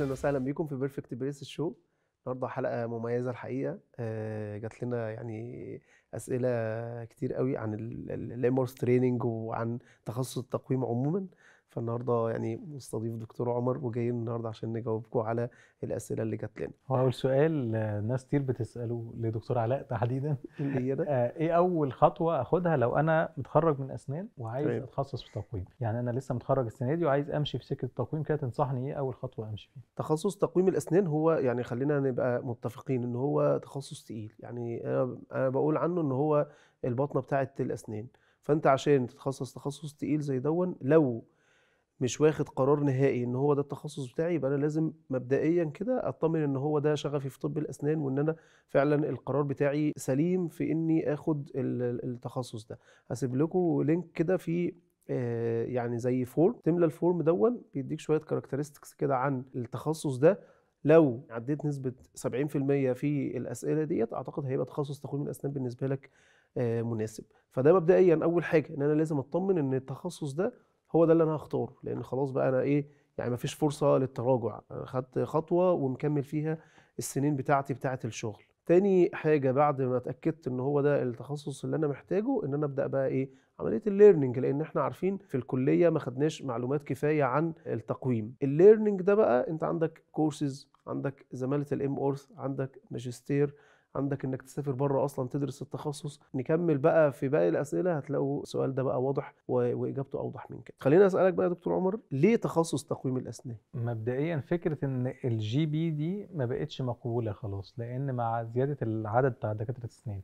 اهلا وسهلا بيكم في بيرفكت بريس الشو النهارده حلقه مميزه الحقيقه آه، جات لنا يعني اسئله كتير قوي عن الامورس تريننج وعن تخصص التقويم عموما فالنهارده يعني مستضيف دكتور عمر وجايين النهارده عشان نجاوبكم على الاسئله اللي جات لنا. هو اول سؤال ناس كتير بتساله لدكتور علاء تحديدا آه ايه اول خطوه اخدها لو انا متخرج من اسنان وعايز طيب. اتخصص في تقويم؟ يعني انا لسه متخرج السنه دي وعايز امشي في سكه التقويم كده تنصحني ايه اول خطوه امشي فيها؟ تخصص تقويم الاسنان هو يعني خلينا نبقى متفقين ان هو تخصص تقيل يعني انا بقول عنه ان هو البطنه بتاعت الاسنان فانت عشان تتخصص تخصص تقيل زي دون لو مش واخد قرار نهائي ان هو ده التخصص بتاعي يبقى انا لازم مبدئيا كده اطمن ان هو ده شغفي في طب الاسنان وان انا فعلا القرار بتاعي سليم في اني اخد التخصص ده هسيب لكم لينك كده في آه، يعني زي فورم تملى الفورم دون بيديك شويه كاركترستكس كده عن التخصص ده لو عديت نسبه 70% في الاسئله ديت اعتقد هيبقى تخصص تقويم الاسنان بالنسبه لك آه، مناسب فده مبدئيا اول حاجه ان انا لازم اطمن ان التخصص ده هو ده اللي انا هختاره لان خلاص بقى انا ايه يعني ما فيش فرصه للتراجع خدت خطوه ومكمل فيها السنين بتاعتي بتاعه الشغل تاني حاجه بعد ما اتاكدت ان هو ده التخصص اللي انا محتاجه ان انا ابدا بقى ايه عمليه الليرنينج لان احنا عارفين في الكليه ما خدناش معلومات كفايه عن التقويم الليرنينج ده بقى انت عندك كورسز عندك زماله الام اورث عندك ماجستير عندك انك تسافر بره اصلا تدرس التخصص نكمل بقى في باقي الاسئله هتلاقوا السؤال ده بقى واضح واجابته اوضح من كده خلينا اسالك بقى يا دكتور عمر ليه تخصص تقويم الاسنان مبدئيا فكره ان الجي بي دي ما بقتش مقبوله خلاص لان مع زياده العدد بتاع دكاتره الاسنان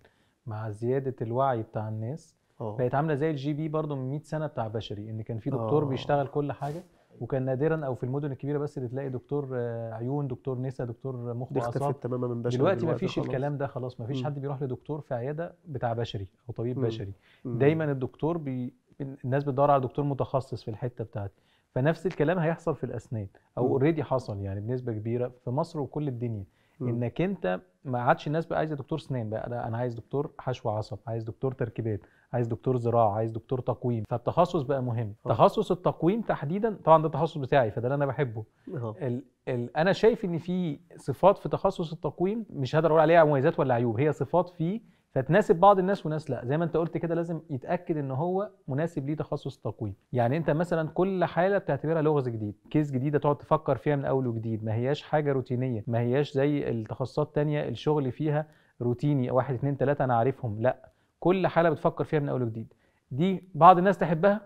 مع زياده الوعي بتاع الناس أوه. بقت عامله زي الجي بي برضه من 100 سنه بتاع بشري ان كان في دكتور أوه. بيشتغل كل حاجه وكان نادرا او في المدن الكبيره بس اللي تلاقي دكتور آه، عيون دكتور نسا دكتور مخ واعصاب تماما من بشري دلوقتي, ما فيش الكلام ده خلاص ما فيش حد بيروح لدكتور في عياده بتاع بشري او طبيب مم. بشري دايما الدكتور بي الناس بتدور على دكتور متخصص في الحته بتاعتي فنفس الكلام هيحصل في الاسنان او اوريدي حصل يعني بنسبه كبيره في مصر وكل الدنيا مم. انك انت ما عادش الناس بقى عايزه دكتور سنان بقى انا عايز دكتور حشو عصب عايز دكتور تركيبات عايز دكتور زراعه عايز دكتور تقويم فالتخصص بقى مهم أوه. تخصص التقويم تحديدا طبعا ده التخصص بتاعي فده اللي انا بحبه آه. ال... ال... انا شايف ان في صفات في تخصص التقويم مش هقدر اقول عليها مميزات ولا عيوب هي صفات فيه فتناسب بعض الناس وناس لا زي ما انت قلت كده لازم يتاكد ان هو مناسب ليه تخصص التقويم يعني انت مثلا كل حاله بتعتبرها لغز جديد كيس جديده تقعد تفكر فيها من اول وجديد ما هياش حاجه روتينيه ما هياش زي التخصصات الثانيه الشغل فيها روتيني واحد اتنين تلاته انا عارفهم لا كل حاله بتفكر فيها من اول وجديد دي بعض الناس تحبها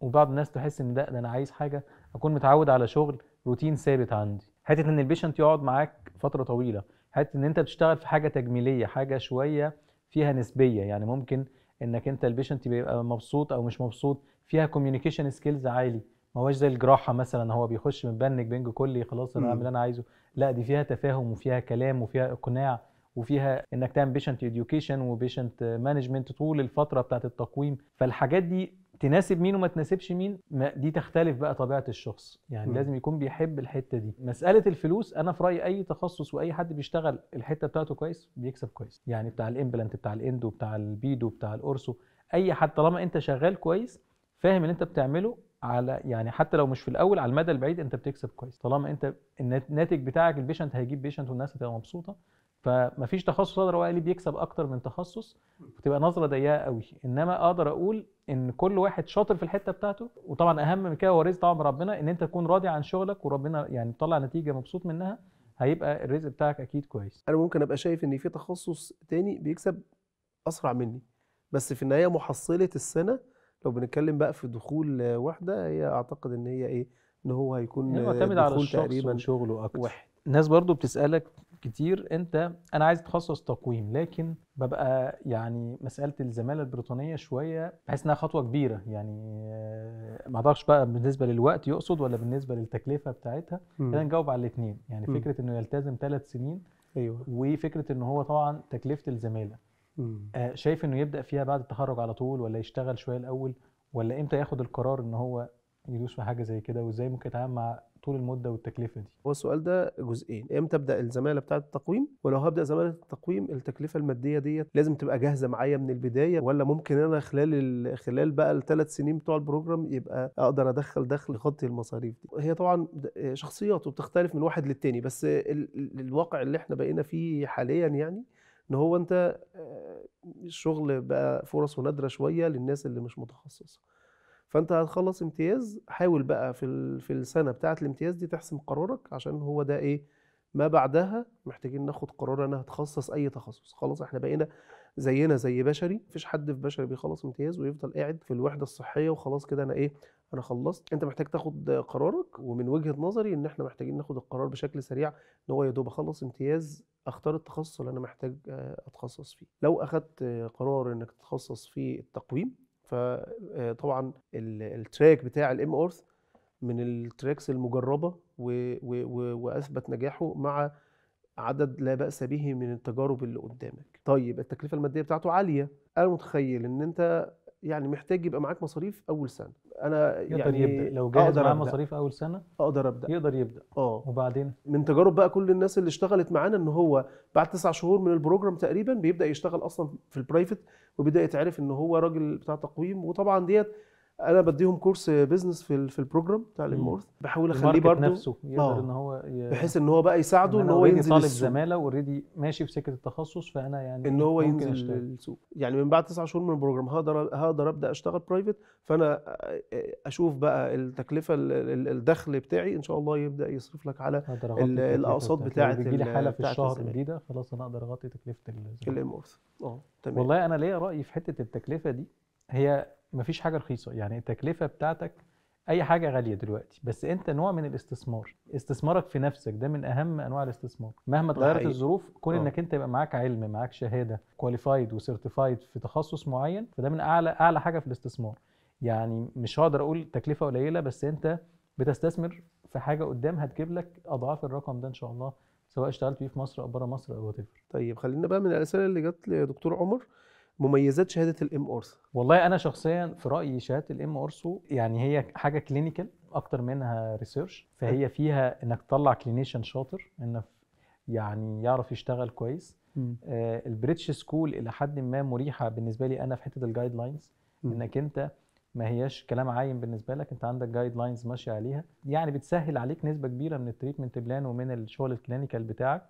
وبعض الناس تحس ان ده ده انا عايز حاجه اكون متعود على شغل روتين ثابت عندي حته ان البيشنت يقعد معاك فتره طويله حته ان انت بتشتغل في حاجه تجميليه حاجه شويه فيها نسبيه يعني ممكن انك انت البيشنت بيبقى مبسوط او مش مبسوط فيها كوميونيكيشن سكيلز عالي ما هوش زي الجراحه مثلا هو بيخش متبنج بنج كلي خلاص انا اعمل اللي انا عايزه لا دي فيها تفاهم وفيها كلام وفيها اقناع وفيها انك تعمل بيشنت اديوكيشن وبيشنت مانجمنت طول الفتره بتاعت التقويم فالحاجات دي تناسب مين وما تناسبش مين دي تختلف بقى طبيعه الشخص يعني م. لازم يكون بيحب الحته دي مساله الفلوس انا في رايي اي تخصص واي حد بيشتغل الحته بتاعته كويس بيكسب كويس يعني بتاع الامبلانت بتاع الاندو بتاع البيدو بتاع الاورسو اي حد طالما انت شغال كويس فاهم اللي انت بتعمله على يعني حتى لو مش في الاول على المدى البعيد انت بتكسب كويس طالما انت الناتج بتاعك البيشنت هيجيب بيشنت والناس هتبقى مبسوطه فمفيش تخصص اقدر اقول بيكسب اكتر من تخصص بتبقى نظره ضيقه قوي انما اقدر اقول ان كل واحد شاطر في الحته بتاعته وطبعا اهم من كده هو رزق طبعا ربنا ان انت تكون راضي عن شغلك وربنا يعني تطلع نتيجه مبسوط منها هيبقى الرزق بتاعك اكيد كويس انا ممكن ابقى شايف ان في تخصص تاني بيكسب اسرع مني بس في النهايه محصله السنه لو بنتكلم بقى في دخول واحده هي اعتقد ان هي ايه ان هو هيكون معتمد على الشخص تقريبا شغله اكتر واحد ناس برضو بتسالك كتير انت انا عايز تخصص تقويم لكن ببقى يعني مساله الزماله البريطانيه شويه بحس انها خطوه كبيره يعني آه، ما اعرفش بقى بالنسبه للوقت يقصد ولا بالنسبه للتكلفه بتاعتها خلينا نجاوب على الاثنين يعني م. فكره انه يلتزم ثلاث سنين ايوه وفكره ان هو طبعا تكلفه الزماله آه شايف انه يبدا فيها بعد التخرج على طول ولا يشتغل شويه الاول ولا امتى ياخد القرار ان هو يدوس في حاجه زي كده وازاي ممكن يتعامل مع طول المده والتكلفه دي هو السؤال ده جزئين امتى ابدا الزماله بتاعه التقويم ولو هبدا زماله التقويم التكلفه الماديه ديت لازم تبقى جاهزه معايا من البدايه ولا ممكن انا خلال خلال بقى الثلاث سنين بتوع البروجرام يبقى اقدر ادخل دخل يغطي المصاريف دي هي طبعا شخصياته بتختلف من واحد للتاني بس الواقع اللي احنا بقينا فيه حاليا يعني ان هو انت آه، الشغل بقى فرصه نادره شويه للناس اللي مش متخصصه فانت هتخلص امتياز حاول بقى في في السنه بتاعه الامتياز دي تحسم قرارك عشان هو ده ايه ما بعدها محتاجين ناخد قرار انا هتخصص اي تخصص خلاص احنا بقينا زينا زي بشري مفيش حد في بشري بيخلص امتياز ويفضل قاعد في الوحده الصحيه وخلاص كده انا ايه انا خلصت انت محتاج تاخد قرارك ومن وجهه نظري ان احنا محتاجين ناخد القرار بشكل سريع ان هو يا دوب اخلص امتياز اختار التخصص اللي انا محتاج اتخصص فيه لو اخدت قرار انك تتخصص في التقويم فطبعا آه، التراك بتاع الام اورث من التراكس المجربه واثبت نجاحه مع عدد لا باس به من التجارب اللي قدامك طيب التكلفه الماديه بتاعته عاليه انا متخيل ان انت يعني محتاج يبقى معاك مصاريف اول سنه انا يقدر يعني يبدا لو جاهز معاه مصاريف اول سنه اقدر ابدا يقدر يبدا اه وبعدين من تجارب بقى كل الناس اللي اشتغلت معانا ان هو بعد تسع شهور من البروجرام تقريبا بيبدا يشتغل اصلا في البرايفت وبيبدا يتعرف ان هو راجل بتاع تقويم وطبعا ديت انا بديهم كورس بيزنس في في البروجرام بتاع الامورث بحاول اخليه برضه نفسه يقدر آه. ان هو ي... بحيث ان هو بقى يساعده ان, هو ينزل طالب السوق. زماله اوريدي ماشي في سكه التخصص فانا يعني ان هو ينزل أشتغل. السوق يعني من بعد تسعة شهور من البروجرام هقدر هقدر ابدا اشتغل برايفت فانا اشوف بقى التكلفه الدخل بتاعي ان شاء الله يبدا يصرف لك على الاقساط بتاعه بيجي لي حاله في الشهر الجديده خلاص انا اقدر اغطي تكلفه الامورث اه تمام والله انا ليا راي في حته التكلفه دي هي مفيش حاجه رخيصه يعني التكلفه بتاعتك اي حاجه غاليه دلوقتي بس انت نوع من الاستثمار استثمارك في نفسك ده من اهم انواع الاستثمار مهما تغيرت الظروف كون أوه. انك انت يبقى معاك علم معاك شهاده كواليفايد وسيرتيفايد في تخصص معين فده من اعلى اعلى حاجه في الاستثمار يعني مش هقدر اقول تكلفه قليله بس انت بتستثمر في حاجه قدام هتجيب لك اضعاف الرقم ده ان شاء الله سواء اشتغلت بيه في مصر او بره مصر او وات طيب خلينا بقى من الاسئله اللي جت لدكتور عمر مميزات شهاده الام اورثو والله انا شخصيا في رايي شهاده الام اورثو يعني هي حاجه كلينيكال اكتر منها ريسيرش فهي فيها انك تطلع كلينيشن شاطر انك يعني يعرف يشتغل كويس آه البريتش سكول الى حد ما مريحه بالنسبه لي انا في حته الجايد لاينز انك انت ما هياش كلام عايم بالنسبه لك انت عندك جايد لاينز ماشيه عليها يعني بتسهل عليك نسبه كبيره من التريتمنت بلان ومن الشغل الكلينيكال بتاعك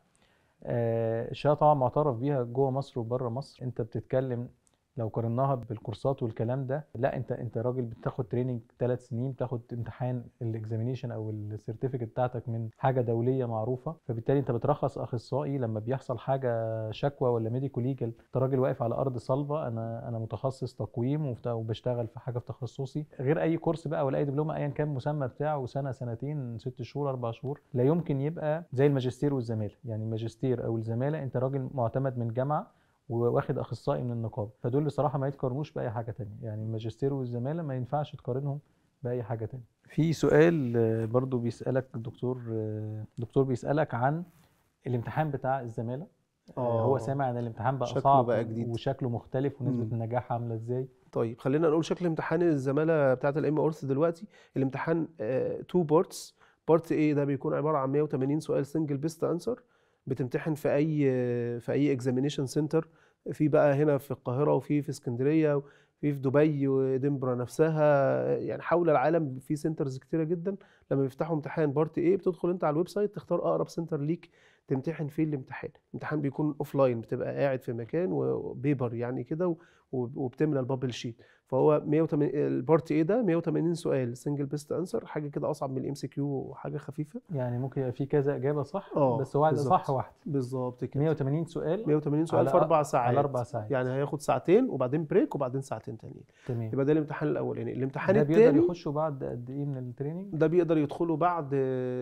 الشيعه طبعا معترف بيها جوه مصر وبره مصر انت بتتكلم لو قارناها بالكورسات والكلام ده لا انت انت راجل بتاخد تريننج ثلاث سنين بتاخد امتحان الاكزامينيشن او السيرتيفيكت بتاعتك من حاجه دوليه معروفه فبالتالي انت بترخص اخصائي لما بيحصل حاجه شكوى ولا ميديكو ليجل انت راجل واقف على ارض صلبه انا انا متخصص تقويم وبشتغل في حاجه في تخصصي غير اي كورس بقى ولا اي دبلومه ايا كان المسمى بتاعه سنه سنتين ست شهور اربع شهور لا يمكن يبقى زي الماجستير والزماله يعني الماجستير او الزماله انت راجل معتمد من جامعه وواخد اخصائي من النقابه فدول بصراحه ما يتقارنوش باي حاجه تانية يعني الماجستير والزماله ما ينفعش تقارنهم باي حاجه تانية في سؤال آه، برضو بيسالك الدكتور آه، دكتور بيسالك عن الامتحان بتاع الزماله أوه. آه. هو سامع ان الامتحان بقى شكله صعب بقى جديد. وشكله مختلف ونسبه النجاح عامله ازاي طيب خلينا نقول شكل امتحان الزماله بتاعه الام اورث دلوقتي الامتحان تو بارتس بارت ايه ده بيكون عباره عن 180 سؤال سنجل بيست انسر بتمتحن في اي في اي اكزامينيشن سنتر في بقى هنا في القاهره وفي في اسكندريه وفي في دبي ودنبرا نفسها يعني حول العالم في سنترز كتيره جدا لما بيفتحوا امتحان بارت ايه بتدخل انت على الويب سايت تختار اقرب سنتر ليك تمتحن فيه الامتحان الامتحان بيكون اوف لاين بتبقى قاعد في مكان وبيبر يعني كده وبتملى البابل شيت فهو 180 البارت ايه ده 180 سؤال سنجل بيست انسر حاجه كده اصعب من الام سي كيو وحاجه خفيفه يعني ممكن يبقى في كذا اجابه صح آه بس عايز صح واحده بالظبط كده 180 سؤال 180 سؤال في اربع ساعات على اربع ساعات يعني هياخد ساعتين وبعدين بريك وبعدين ساعتين تانيين تمام يبقى ده الامتحان الاولاني يعني الامتحان الثاني ده بيقدر يخشوا بعد قد ايه من التريننج ده بيقدر يدخله بعد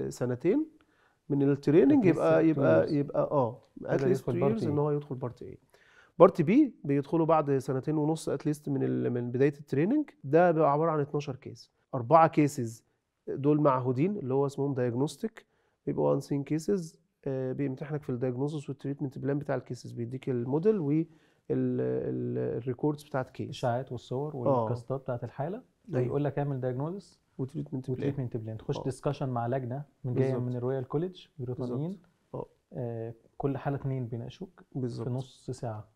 سنتين من التريننج يبقى يبقى يبقى اه اتليست أيوة، يدخل ان هو يدخل بارت ايه بارت بي بيدخلوا بعد سنتين ونص اتليست من من بدايه التريننج ده بيبقى عباره عن 12 كيس اربعه كيسز دول معهودين اللي هو اسمهم دايجنوستيك بيبقوا انسين كيسز بيمتحنك في الدايجنوستس والتريتمنت بلان بتاع الكيسز بيديك الموديل و الريكوردز بتاعت كيس الاشاعات والصور آه. والكاستات بتاعت الحاله ويقول أيوة. لك اعمل دايجنوستس وتريتمنت بلان وتريتمنت بلان تخش ديسكشن آه. مع لجنه من جايه من الرويال كوليدج بريطانيين آه. آه كل حاله اثنين بيناقشوك في نص ساعه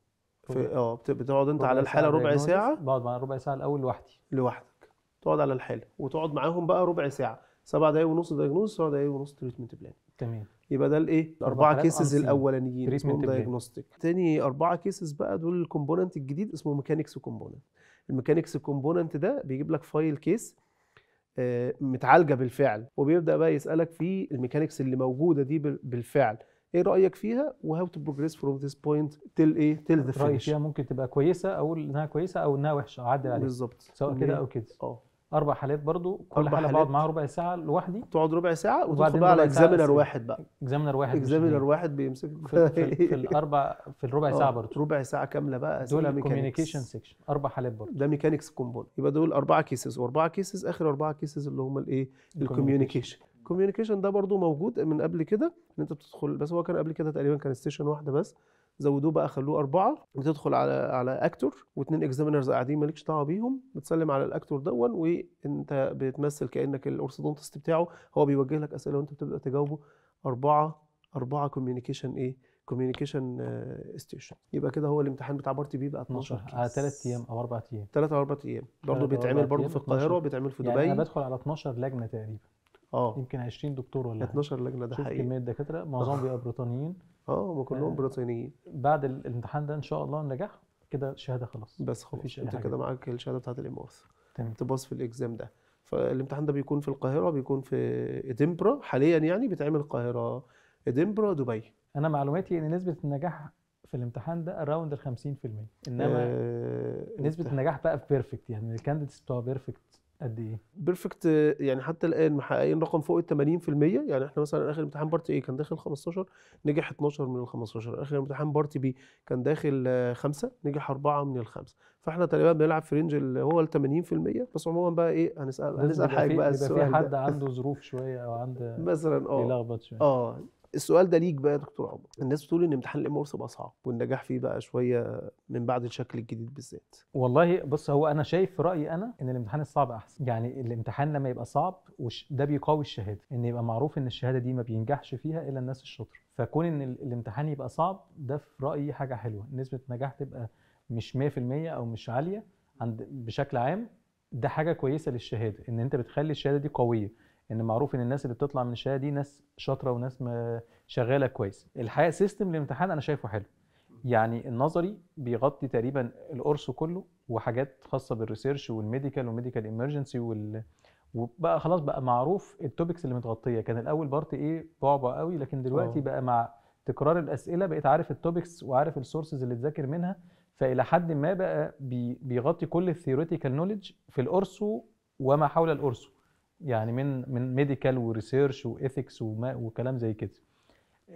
في طيب. اه بتقعد انت على الحاله ربع ساعه بقعد مع ربع ساعه الاول لوحدي لوحدك تقعد على الحاله وتقعد معاهم بقى ربع ساعه سبع دقايق ونص دايجنوز سبع دقايق ونص تريتمنت بلان تمام يبقى ده الايه الاربعه كيسز الاولانيين تريتمنت دايجنوستيك تاني اربعه كيسز بقى دول الكومبوننت الجديد اسمه ميكانكس كومبوننت الميكانكس كومبوننت ده بيجيب لك فايل كيس آه، متعالجه بالفعل وبيبدا بقى يسالك في الميكانكس اللي موجوده دي بالفعل ايه رايك فيها وهاو تو بروجريس فروم ذيس بوينت تل ايه تل ذا رايي فيها ممكن تبقى كويسه اقول انها كويسه او انها وحشه اعدل عليها بالظبط سواء كده او كده اه اربع حالات برضو كل حاله بقعد معاها ربع ساعه لوحدي تقعد ربع ساعه وتدخل بقى على اكزامينر واحد بقى اكزامينر واحد اكزامينر واحد بيمسك في, في, في الاربع في الربع آه، ساعه برضو ربع ساعه كامله بقى دول كوميونيكيشن سيكشن اربع حالات برضو ده ميكانكس كومبون يبقى دول اربعه كيسز واربعه كيسز اخر اربعه كيسز اللي هم الايه الكوميونيكيشن الكوميونيكيشن ده برضو موجود من قبل كده ان انت بتدخل بس هو كان قبل كده تقريبا كان ستيشن واحده بس زودوه بقى خلوه اربعه بتدخل على على اكتور واثنين اكزامينرز قاعدين مالكش دعوه بيهم بتسلم على الاكتور دون وانت بتمثل كانك الاورثودونتست بتاعه هو بيوجه لك اسئله وانت بتبدا تجاوبه اربعه اربعه كوميونيكيشن ايه كوميونيكيشن ستيشن آه، يبقى كده هو الامتحان بتاع بارتي بي بقى 12 على ثلاث ايام او اربع ايام ثلاث او اربع ايام برضه بيتعمل برضه في القاهره بيتعمل في دبي يعني انا بدخل على 12 لجنه تقريبا اه يمكن 20 دكتور ولا 12 لجنه ده حقيقي كميه دكاتره معظمهم بيبقى بريطانيين اه هم كلهم آه. بريطانيين بعد الامتحان ده ان شاء الله النجاح كده شهاده خلاص بس خلاص انت كده معاك الشهاده بتاعت الامارات تمام تباص في الاكزام ده فالامتحان ده بيكون في القاهره بيكون في ادنبرا حاليا يعني بيتعمل القاهره ادنبرا دبي انا معلوماتي ان نسبه النجاح في الامتحان ده اراوند ال 50% انما آه نسبه النجاح بقى في بيرفكت يعني الكانديديتس بتوع بيرفكت قد ايه؟ بيرفكت يعني حتى الان محققين رقم فوق ال 80% يعني احنا مثلا اخر امتحان بارت ايه كان داخل 15 نجح 12 من ال 15 اخر امتحان بارت بي كان داخل 5 آه، نجح 4 من الخمسه فاحنا تقريبا بنلعب في رينج اللي هو ال 80% بس عموما بقى ايه هنسال هنسال حضرتك بقى السؤال يبقى في حد ده. عنده ظروف شويه او عنده مثلا اه بيلخبط شويه اه السؤال ده ليك بقى يا دكتور عمر الناس بتقول ان امتحان الام بقى صعب والنجاح فيه بقى شويه من بعد الشكل الجديد بالذات والله بص هو انا شايف في رايي انا ان الامتحان الصعب احسن يعني الامتحان لما يبقى صعب ده بيقوي الشهاده ان يبقى معروف ان الشهاده دي ما بينجحش فيها الا الناس الشاطره فكون ان الامتحان يبقى صعب ده في رايي حاجه حلوه نسبه نجاح تبقى مش 100% او مش عاليه عند بشكل عام ده حاجه كويسه للشهاده ان انت بتخلي الشهاده دي قويه ان معروف ان الناس اللي بتطلع من الشهاده دي ناس شاطره وناس شغاله كويس الحقيقه سيستم الامتحان انا شايفه حلو يعني النظري بيغطي تقريبا القرص كله وحاجات خاصه بالريسيرش والميديكال والميديكال ايمرجنسي وال وبقى خلاص بقى معروف التوبكس اللي متغطيه كان الاول بارت ايه بعبع قوي لكن دلوقتي أوه. بقى مع تكرار الاسئله بقيت عارف التوبكس وعارف السورسز اللي تذاكر منها فالى حد ما بقى بيغطي كل الثيوريتيكال نوليدج في القرص وما حول القرص يعني من من ميديكال وريسيرش وايثكس وكلام زي كده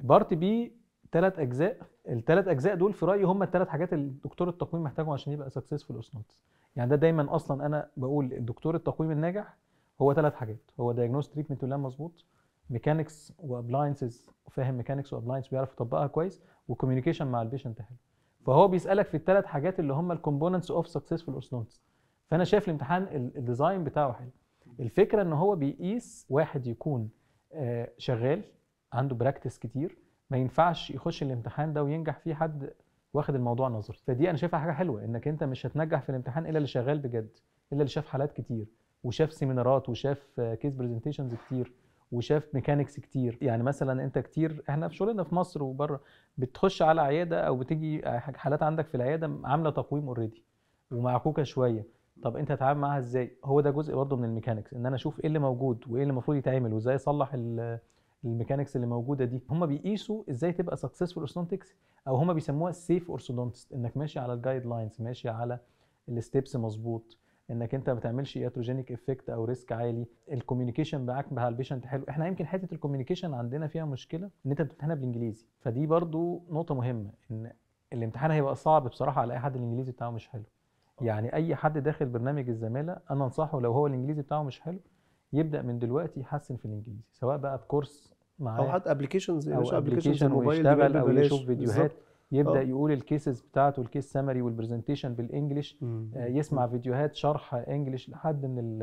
بارت بي ثلاث اجزاء الثلاث اجزاء دول في رايي هم الثلاث حاجات اللي دكتور التقويم محتاجهم عشان يبقى سكسسفول اسنوتس يعني ده دايما اصلا انا بقول الدكتور التقويم الناجح هو ثلاث حاجات هو دايجنوست تريتمنت واللام مظبوط ميكانكس وابلاينسز فاهم ميكانكس وابلاينس بيعرف يطبقها كويس وكوميونيكيشن مع البيشنت حلو فهو بيسالك في الثلاث حاجات اللي هم الكومبوننتس اوف سكسسفول اسنوتس فانا شايف الامتحان الديزاين بتاعه حلو الفكره ان هو بيقيس واحد يكون آه، شغال عنده براكتس كتير ما ينفعش يخش الامتحان ده وينجح فيه حد واخد الموضوع نظري فدي انا شايفها حاجه حلوه انك انت مش هتنجح في الامتحان الا اللي شغال بجد الا اللي شاف حالات كتير وشاف سيمينارات وشاف كيس آه، برزنتيشنز كتير وشاف ميكانكس كتير يعني مثلا انت كتير احنا في شغلنا في مصر وبره بتخش على عياده او بتيجي حالات عندك في العياده عامله تقويم اوريدي ومعكوكه شويه طب انت هتتعامل معاها ازاي هو ده جزء برضه من الميكانكس ان انا اشوف ايه اللي موجود وايه اللي المفروض يتعمل وازاي اصلح الميكانكس اللي موجوده دي هم بيقيسوا ازاي تبقى سكسسفول اورثودونتكس او هم بيسموها السيف اورثودونتست انك ماشي على الجايد لاينز ماشي على الستبس مظبوط انك انت ما بتعملش ياتروجينيك افكت او ريسك عالي الكوميونيكيشن معاك مع البيشنت حلو احنا يمكن حته الكوميونيكيشن عندنا فيها مشكله ان انت بتمتحنها بالانجليزي فدي برضو نقطه مهمه ان الامتحان هيبقى صعب بصراحه على اي حد الانجليزي بتاعه مش حلو آه. يعني اي حد داخل برنامج الزماله انا انصحه لو هو الانجليزي بتاعه مش حلو يبدا من دلوقتي يحسن في الانجليزي سواء بقى بكورس معاه او حتى ابلكيشنز او ابلكيشن موبايل او يشوف فيديوهات يبدا أوه. يقول الكيسز بتاعته الكيس سمري والبرزنتيشن بالانجلش آه يسمع فيديوهات شرح انجلش لحد من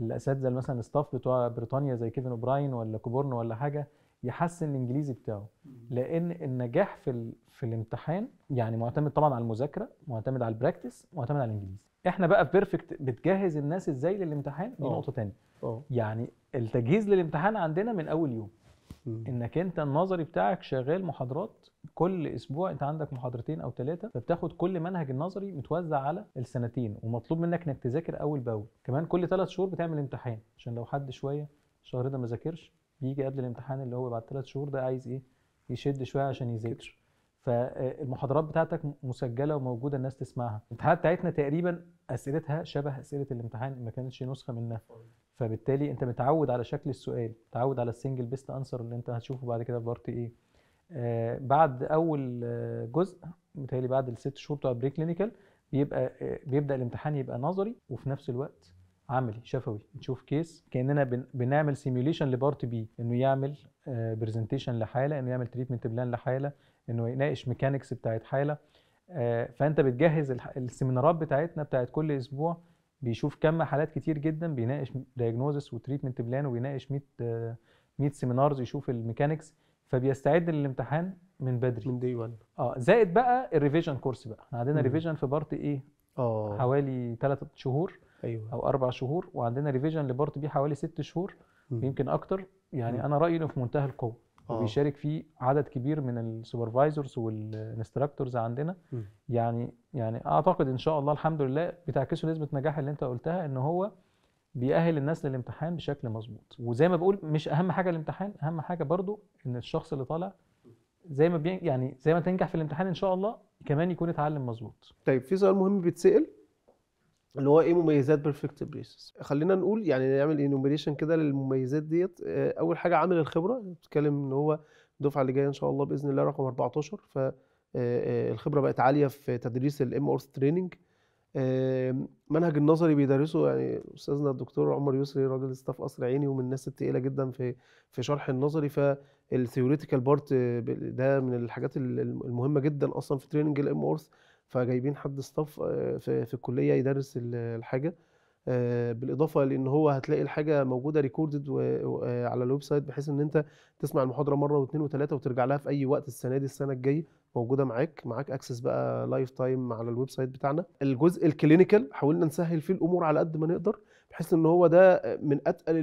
الاساتذه مثلا الستاف بتوع بريطانيا زي كيفن اوبراين ولا كوبورن ولا حاجه يحسن الانجليزي بتاعه لان النجاح في ال... في الامتحان يعني معتمد طبعا على المذاكره معتمد على البراكتس معتمد على الانجليزي احنا بقى في بيرفكت بتجهز الناس ازاي للامتحان دي آه. نقطه ثانيه آه. يعني التجهيز للامتحان عندنا من اول يوم انك انت النظري بتاعك شغال محاضرات كل اسبوع انت عندك محاضرتين او ثلاثه فبتاخد كل منهج النظري متوزع على السنتين ومطلوب منك انك تذاكر اول باول كمان كل ثلاث شهور بتعمل امتحان عشان لو حد شويه الشهر ده ما ذاكرش بيجي قبل الامتحان اللي هو بعد ثلاث شهور ده عايز ايه يشد شويه عشان يذاكر فالمحاضرات آه، بتاعتك مسجله وموجوده الناس تسمعها الامتحانات بتاعتنا تقريبا اسئلتها شبه اسئله الامتحان ما كانتش نسخه منها فبالتالي انت متعود على شكل السؤال متعود على السنجل بيست انسر اللي انت هتشوفه بعد كده في بارت ايه بعد اول آه، جزء متهيألي بعد الست شهور بتوع بري كلينيكال بيبقى آه، بيبدا الامتحان يبقى نظري وفي نفس الوقت عملي شفوي نشوف كيس كاننا بنعمل سيميوليشن لبارت بي انه يعمل برزنتيشن آه، لحاله انه يعمل تريتمنت بلان لحاله انه يناقش ميكانكس بتاعت حاله آه، فانت بتجهز السيمينارات بتاعتنا بتاعت كل اسبوع بيشوف كم حالات كتير جدا بيناقش دايجنوزس وتريتمنت بلان وبيناقش 100 100 سيمينارز يشوف الميكانكس فبيستعد للامتحان من بدري من دي 1 اه زائد بقى الريفيجن كورس بقى احنا عندنا ريفيجن في بارت ايه اه حوالي ثلاث شهور أيوة. او اربع شهور وعندنا ريفيجن لبارت بي حوالي ست شهور يمكن اكتر يعني م. انا رايي انه في منتهى القوه آه. بيشارك فيه عدد كبير من السوبرفايزرز والانستراكتورز عندنا م. يعني يعني اعتقد ان شاء الله الحمد لله بتعكسوا نسبه نجاح اللي انت قلتها ان هو بيأهل الناس للامتحان بشكل مظبوط وزي ما بقول مش اهم حاجه الامتحان اهم حاجه برضو ان الشخص اللي طالع زي ما بي... يعني زي ما تنجح في الامتحان ان شاء الله كمان يكون اتعلم مظبوط طيب في سؤال مهم بيتسال اللي هو ايه مميزات بيرفكت بريسز خلينا نقول يعني نعمل انوميريشن كده للمميزات ديت آه، اول حاجه عامل الخبره بتتكلم ان هو الدفعه اللي جايه ان شاء الله باذن الله رقم 14 فالخبره آه، آه، بقت عاليه في تدريس الام اورث تريننج منهج النظري بيدرسه يعني استاذنا الدكتور عمر يسري راجل استاف قصر عيني ومن الناس التقيله جدا في في شرح النظري فالثيوريتيكال بارت ده من الحاجات المهمه جدا اصلا في تريننج الام اورث فجايبين حد ستاف آه، في, في الكليه يدرس الحاجه آه، بالاضافه لان هو هتلاقي الحاجه موجوده ريكوردد آه، على الويب سايت بحيث ان انت تسمع المحاضره مره واثنين وثلاثه وترجع لها في اي وقت السنه دي السنه الجايه موجوده معاك معاك اكسس بقى لايف تايم على الويب سايت بتاعنا الجزء الكلينيكال حاولنا نسهل فيه الامور على قد ما نقدر بحيث ان هو ده من اتقل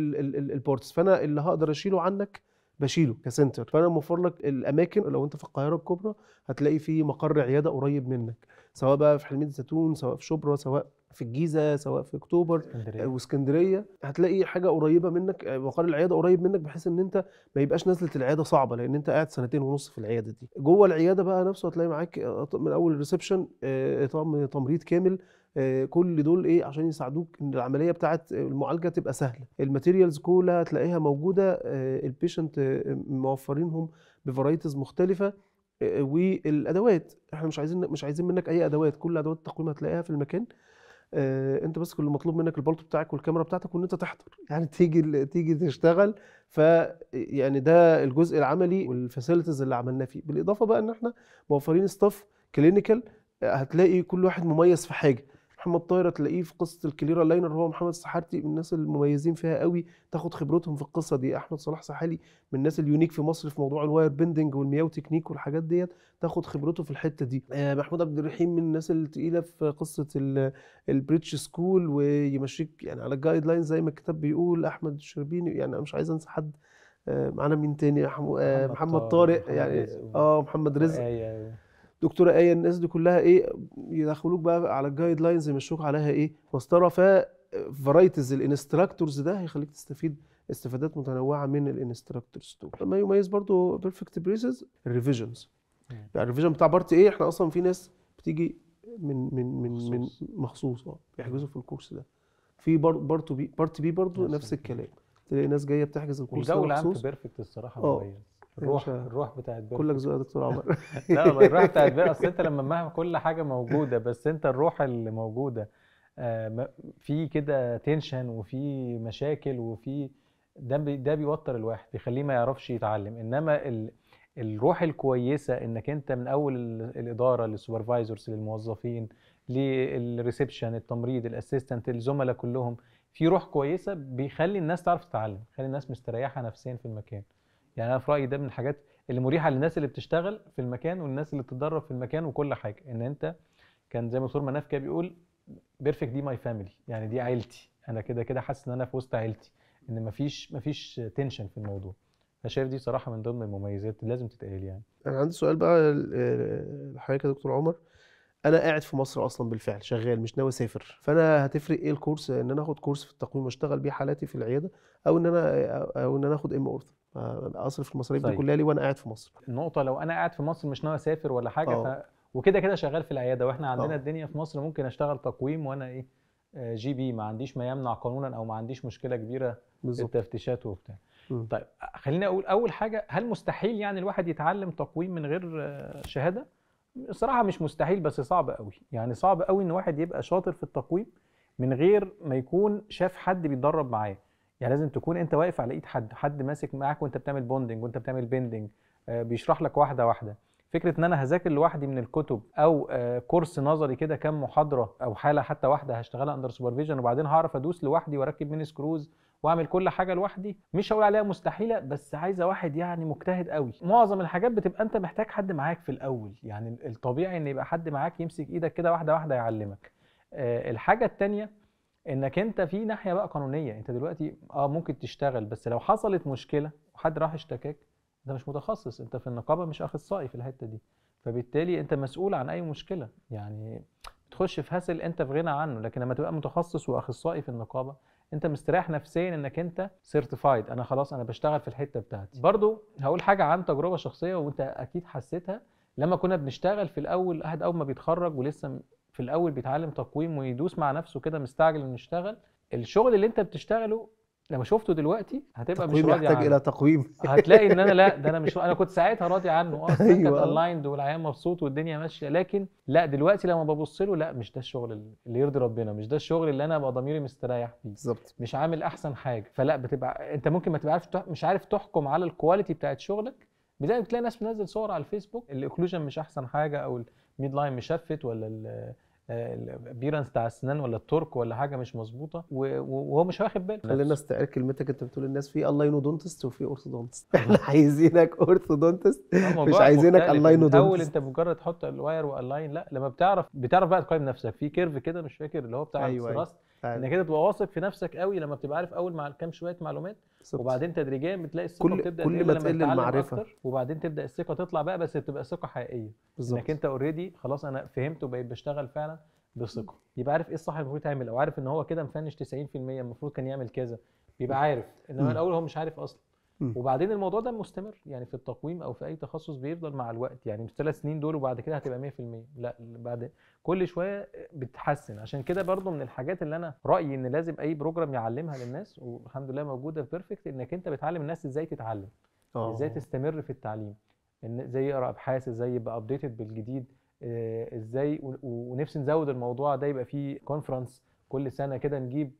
البورتس فانا اللي هقدر اشيله عنك بشيله كسنتر فانا موفر لك الاماكن لو انت في القاهره الكبرى هتلاقي في مقر عياده قريب منك سواء بقى في حلمية زيتون سواء في شبرا سواء في الجيزه سواء في اكتوبر آه، واسكندريه هتلاقي حاجه قريبه منك وقال آه، العياده قريب منك بحيث ان انت ما يبقاش نزله العياده صعبه لان انت قاعد سنتين ونص في العياده دي جوه العياده بقى نفسه هتلاقي معاك آه، من اول ريسبشن تمريض كامل كل دول ايه عشان يساعدوك ان العمليه بتاعه المعالجه تبقى سهله الماتيريالز كلها هتلاقيها موجوده البيشنت موفرينهم بفرايتز مختلفه والادوات احنا مش عايزين مش عايزين منك اي ادوات كل ادوات التقويم هتلاقيها في المكان آه، انت بس كل مطلوب منك البالتو بتاعك والكاميرا بتاعتك وان انت تحضر يعني تيجي تيجي تشتغل ف يعني ده الجزء العملي والفاسيلتيز اللي عملناه فيه بالاضافه بقى ان احنا موفرين ستاف آه، كلينيكال هتلاقي كل واحد مميز في حاجه محمد طاهر تلاقيه في قصه الكليرا لاينر هو محمد السحارتي من الناس المميزين فيها قوي تاخد خبرتهم في القصه دي احمد صلاح سحالي من الناس اليونيك في مصر في موضوع الواير بندنج والمياه وتكنيك والحاجات ديت تاخد خبرته في الحته دي آه، محمود عبد الرحيم من الناس الثقيله في قصه البريتش سكول ويمشيك يعني على الجايد لاين زي ما الكتاب بيقول احمد الشربيني يعني انا مش عايز انسى حد آه، معانا مين تاني آه، محمد, محمد طارق, طارق يعني اه محمد رزق أي أيوة، أي. أيوة. دكتوره ايه الناس دي كلها ايه يدخلوك بقى على الجايد لاينز يمشوك عليها ايه مسطره فرايتيز الانستراكتورز ده هيخليك تستفيد استفادات متنوعه من الانستراكتورز دول ما يميز برضو بيرفكت بريسز الريفيجنز يعني الريفيجن بتاع بارت ايه احنا اصلا في ناس بتيجي من من من من مخصوص اه بيحجزوا في الكورس ده في بارت بي بارت بي برضو نفس الكلام تلاقي ناس جايه بتحجز الكورس ده مخصوص الجو العام بيرفكت الصراحه آه. مميز الروح الروح بتاعت بيراميدز كلك زي يا دكتور عمر لا الروح بتاعت بيراميدز اصل انت لما مهما كل حاجه موجوده بس انت الروح اللي موجوده آه، في كده تنشن وفي مشاكل وفي ده بي ده بيوتر الواحد بيخليه ما يعرفش يتعلم انما ال الروح الكويسه انك انت من اول الاداره للسوبرفايزرز للموظفين للريسبشن التمريض الاسيستنت الزملاء كلهم في روح كويسه بيخلي الناس تعرف تتعلم بيخلي الناس مستريحه نفسيا في المكان يعني انا في رايي ده من الحاجات اللي مريحه للناس اللي بتشتغل في المكان والناس اللي بتتدرب في المكان وكل حاجه ان انت كان زي ما دكتور مناف كده بيقول بيرفكت دي ماي فاميلي يعني دي عيلتي انا كده كده حاسس ان انا في وسط عيلتي ان مفيش مفيش تنشن في الموضوع انا شايف دي صراحه من ضمن المميزات اللي لازم تتقال يعني انا عندي سؤال بقى لحضرتك يا دكتور عمر انا قاعد في مصر اصلا بالفعل شغال مش ناوي اسافر فانا هتفرق ايه الكورس ان انا اخد كورس في التقويم واشتغل بيه حالاتي في العياده او ان انا او ان انا اخد ام اورثو اصرف المصاريف دي طيب. كلها لي وانا قاعد في مصر النقطه لو انا قاعد في مصر مش ناوي اسافر ولا حاجه ف... آه. وكده كده شغال في العياده واحنا آه. عندنا أوه. الدنيا في مصر ممكن اشتغل تقويم وانا ايه آه، جي بي ما عنديش ما يمنع قانونا او ما عنديش مشكله كبيره بالظبط التفتيشات وبتاع طيب خليني اقول اول حاجه هل مستحيل يعني الواحد يتعلم تقويم من غير شهاده صراحه مش مستحيل بس صعب قوي يعني صعب قوي ان واحد يبقى شاطر في التقويم من غير ما يكون شاف حد بيتدرب معاه يعني لازم تكون انت واقف على ايد حد حد ماسك معاك وانت بتعمل بوندنج وانت بتعمل بيندنج آه، بيشرح لك واحده واحده فكره ان انا هذاكر لوحدي من الكتب او آه، كورس نظري كده كام محاضره او حاله حتى واحده هشتغلها اندر سوبرفيجن وبعدين هعرف ادوس لوحدي واركب من سكروز واعمل كل حاجه لوحدي مش هقول عليها مستحيله بس عايزه واحد يعني مجتهد قوي معظم الحاجات بتبقى انت محتاج حد معاك في الاول يعني الطبيعي ان يبقى حد معاك يمسك ايدك كده واحده واحده يعلمك آه، الحاجه الثانيه انك انت في ناحيه بقى قانونيه انت دلوقتي اه ممكن تشتغل بس لو حصلت مشكله وحد راح اشتكاك انت مش متخصص انت في النقابه مش اخصائي في الحته دي فبالتالي انت مسؤول عن اي مشكله يعني بتخش في هسل انت في غنى عنه لكن لما تبقى متخصص واخصائي في النقابه انت مستريح نفسيا انك انت سيرتيفايد انا خلاص انا بشتغل في الحته بتاعتي برضو هقول حاجه عن تجربه شخصيه وانت اكيد حسيتها لما كنا بنشتغل في الاول احد اول ما بيتخرج ولسه في الاول بيتعلم تقويم ويدوس مع نفسه كده مستعجل انه يشتغل الشغل اللي انت بتشتغله لما شفته دلوقتي هتبقى مش راضي يحتاج عنه. الى تقويم هتلاقي ان انا لا ده انا مش انا كنت ساعتها راضي عنه اه أيوة. الايند والعيان مبسوط والدنيا ماشيه لكن لا دلوقتي لما ببص له لا مش ده الشغل اللي يرضي ربنا مش ده الشغل اللي انا ابقى ضميري مستريح فيه بالظبط مش عامل احسن حاجه فلا بتبقى انت ممكن ما تبقى عارف مش عارف تحكم على الكواليتي بتاعت شغلك بتلاقي ناس منزل صور على الفيسبوك الاوكلوجن مش احسن حاجه او الميد لاين مشفت ولا الابيرنس بتاع السنان ولا الترك ولا حاجه مش مظبوطه وهو مش واخد باله خلينا استعير كلمتك انت بتقول الناس في اللاينودونتست وفي اورثودونتست احنا عايزينك اورثودونتست مش عايزينك اللاينودونتست يعني الاول انت مجرد تحط الواير والاين لا لما بتعرف بتعرف بقى تقيم نفسك في كيرف كده مش فاكر اللي هو بتاع أيوة الراس أيوة. انك كده تبقى واثق في نفسك قوي لما بتبقى عارف اول مع كام شويه معلومات صبت. وبعدين تدريجيا بتلاقي الثقه كل بتبدا كل ما تقل المعرفه أكتر وبعدين تبدا الثقه تطلع بقى بس بتبقى ثقه حقيقيه بالظبط انك انت اوريدي خلاص انا فهمت وبقيت بشتغل فعلا بثقه يبقى عارف ايه الصح المفروض يعمل او عارف ان هو كده مفنش 90% المفروض كان يعمل كذا بيبقى عارف انما الاول هو مش عارف اصلا وبعدين الموضوع ده مستمر يعني في التقويم او في اي تخصص بيفضل مع الوقت يعني مش ثلاث سنين دول وبعد كده هتبقى 100% لا بعد كل شويه بتحسن عشان كده برضو من الحاجات اللي انا رايي ان لازم اي بروجرام يعلمها للناس والحمد لله موجوده في بيرفكت انك انت بتعلم الناس ازاي تتعلم أوه. ازاي تستمر في التعليم ازاي يقرا ابحاث ازاي يبقى ابديتد بالجديد آه، ازاي ونفسي نزود الموضوع ده يبقى فيه كونفرنس كل سنه كده نجيب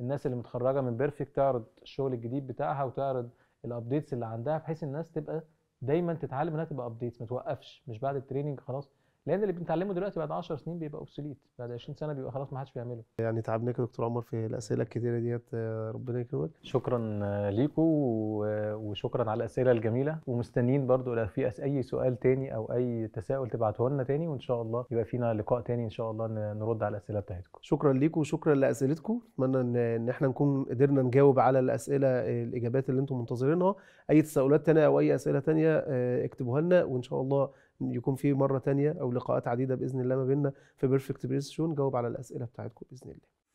الناس اللي متخرجه من بيرفكت تعرض الشغل الجديد بتاعها وتعرض الابديتس اللي عندها بحيث الناس تبقى دايما تتعلم انها تبقى ابديتس ما توقفش مش بعد التريننج خلاص لان اللي بنتعلمه دلوقتي بعد 10 سنين بيبقى اوبسوليت بعد 20 سنه بيبقى خلاص ما حدش بيعمله يعني تعبناك يا دكتور عمر في الاسئله الكتيره ديت آه، ربنا يكرمك شكرا آه، ليكم آه، وشكرا على الاسئله الجميله ومستنيين برضو لو في اي سؤال تاني او اي تساؤل تبعته لنا تاني وان شاء الله يبقى فينا لقاء تاني ان شاء الله نرد على الاسئله بتاعتكم شكرا ليكم وشكرا لاسئلتكم اتمنى ان احنا نكون قدرنا نجاوب على الاسئله الاجابات اللي انتم منتظرينها اي تساؤلات تانية او اي اسئله تانية اكتبوها لنا وان شاء الله يكون في مره تانية او لقاءات عديده باذن الله ما بيننا في بيرفكت بريسيشن جاوب على الاسئله بتاعتكم باذن الله